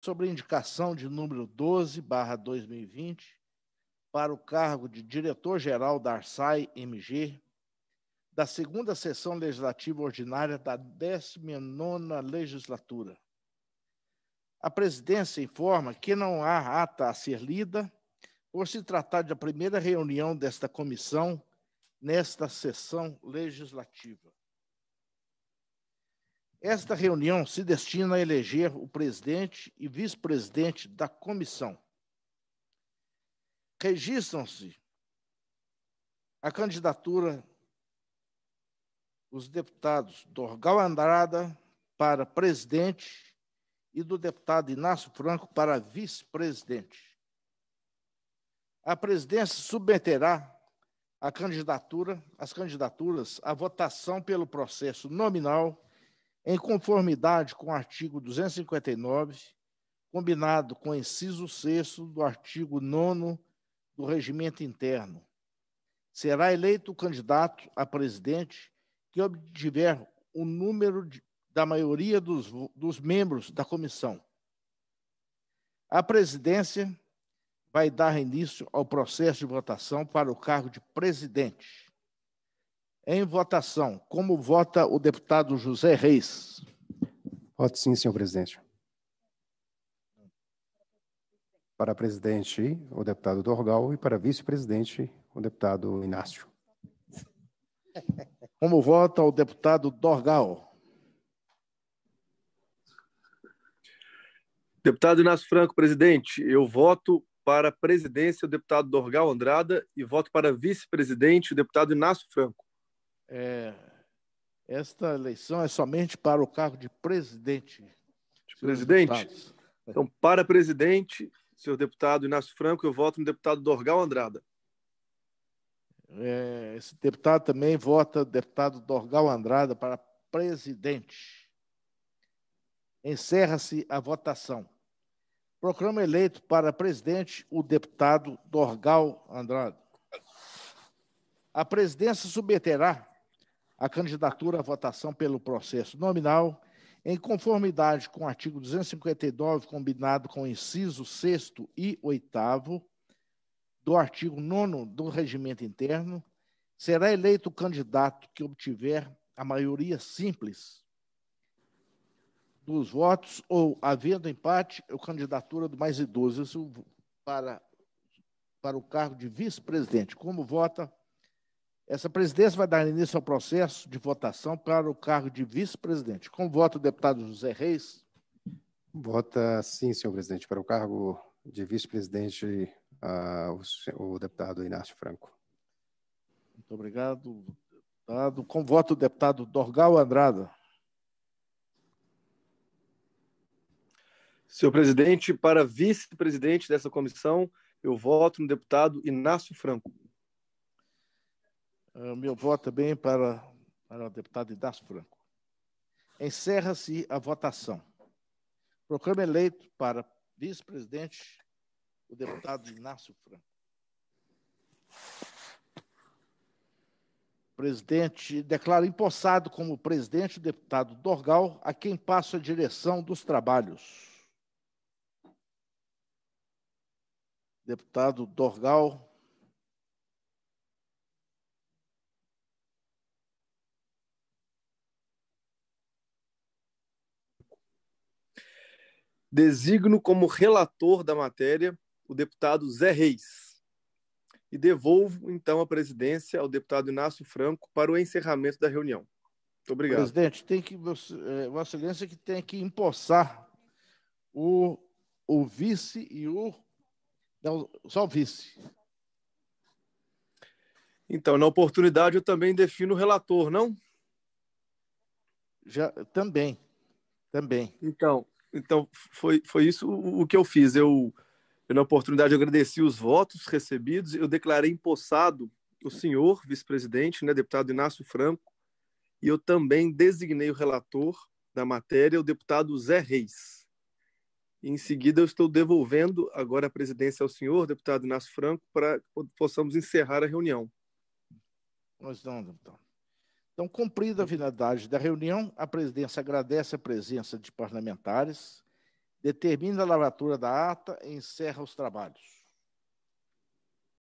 sobre a indicação de número 12, barra 2020, para o cargo de diretor-geral da ARSAI MG, da segunda sessão legislativa ordinária da 19ª legislatura. A presidência informa que não há ata a ser lida, por se tratar da primeira reunião desta comissão nesta sessão legislativa. Esta reunião se destina a eleger o presidente e vice-presidente da comissão. Registram-se a candidatura dos deputados Dorgal Andrada para presidente e do deputado Inácio Franco para vice-presidente. A presidência submeterá a candidatura, as candidaturas à votação pelo processo nominal em conformidade com o artigo 259, combinado com o inciso 6 do artigo 9 do regimento interno. Será eleito o candidato a presidente que obtiver o número de, da maioria dos, dos membros da comissão. A presidência vai dar início ao processo de votação para o cargo de presidente. Em votação, como vota o deputado José Reis? Voto sim, senhor presidente. Para presidente, o deputado Dorgal, e para vice-presidente, o deputado Inácio. Como vota o deputado Dorgal? Deputado Inácio Franco, presidente, eu voto para presidência o deputado Dorgal Andrada e voto para vice-presidente o deputado Inácio Franco é, esta eleição é somente para o cargo de presidente. Presidente? Deputados. É. Então, para presidente, senhor deputado Inácio Franco, eu voto no deputado Dorgal Andrada. É, esse deputado também vota deputado Dorgal Andrada para presidente. Encerra-se a votação. Proclama eleito para presidente o deputado Dorgal Andrade. A presidência submeterá a candidatura à votação pelo processo nominal, em conformidade com o artigo 259, combinado com o inciso 6 e 8 do artigo 9 do regimento interno, será eleito o candidato que obtiver a maioria simples dos votos ou, havendo empate, a candidatura do mais idoso. Isso para, para o cargo de vice-presidente. Como vota essa presidência vai dar início ao processo de votação para o cargo de vice-presidente. Com voto, o deputado José Reis? Vota sim, senhor presidente, para o cargo de vice-presidente uh, o, o, deputado Inácio Franco. Muito obrigado, deputado. Com voto o deputado Dorgal Andrada. Senhor presidente, para vice-presidente dessa comissão, eu voto no deputado Inácio Franco. Ah, meu voto também para, para o deputado Idácio Franco. Encerra-se a votação. Proclamo eleito para vice-presidente o deputado Inácio Franco. Presidente, declaro empossado como presidente o deputado Dorgal, a quem passo a direção dos trabalhos. Deputado Dorgal, Designo como relator da matéria o deputado Zé Reis e devolvo então a presidência ao deputado Inácio Franco para o encerramento da reunião. Muito obrigado. Presidente, tem que é, Vossa Excelência que tem que empossar o, o vice e o não, só o vice. Então, na oportunidade eu também defino o relator, não? Já também. Também. Então, então, foi, foi isso o que eu fiz. Eu, eu, na oportunidade, agradeci os votos recebidos, eu declarei empossado o senhor vice-presidente, né, deputado Inácio Franco, e eu também designei o relator da matéria, o deputado Zé Reis. Em seguida, eu estou devolvendo agora a presidência ao senhor, deputado Inácio Franco, para que possamos encerrar a reunião. Pois não, deputado. Então, cumprida a finalidade da reunião, a presidência agradece a presença de parlamentares, determina a lavatura da ata e encerra os trabalhos.